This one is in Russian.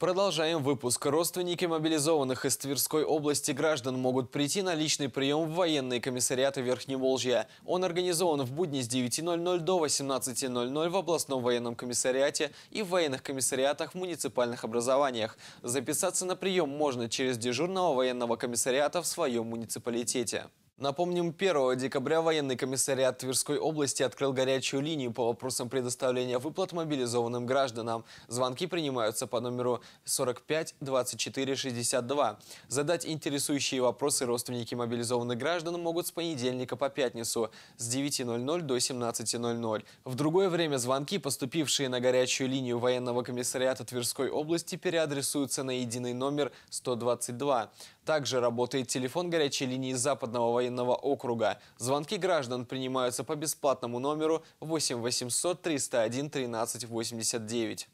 Продолжаем выпуск. Родственники мобилизованных из Тверской области граждан могут прийти на личный прием в военные комиссариаты Верхневолжья. Он организован в будни с 9.00 до 18.00 в областном военном комиссариате и в военных комиссариатах в муниципальных образованиях. Записаться на прием можно через дежурного военного комиссариата в своем муниципалитете. Напомним, 1 декабря военный комиссариат Тверской области открыл горячую линию по вопросам предоставления выплат мобилизованным гражданам. Звонки принимаются по номеру 45 24 62. Задать интересующие вопросы родственники мобилизованных граждан могут с понедельника по пятницу с 9.00 до 17.00. В другое время звонки, поступившие на горячую линию военного комиссариата Тверской области, переадресуются на единый номер 122. Также работает телефон горячей линии Западного военного округа. Звонки граждан принимаются по бесплатному номеру 8 800 301 1389.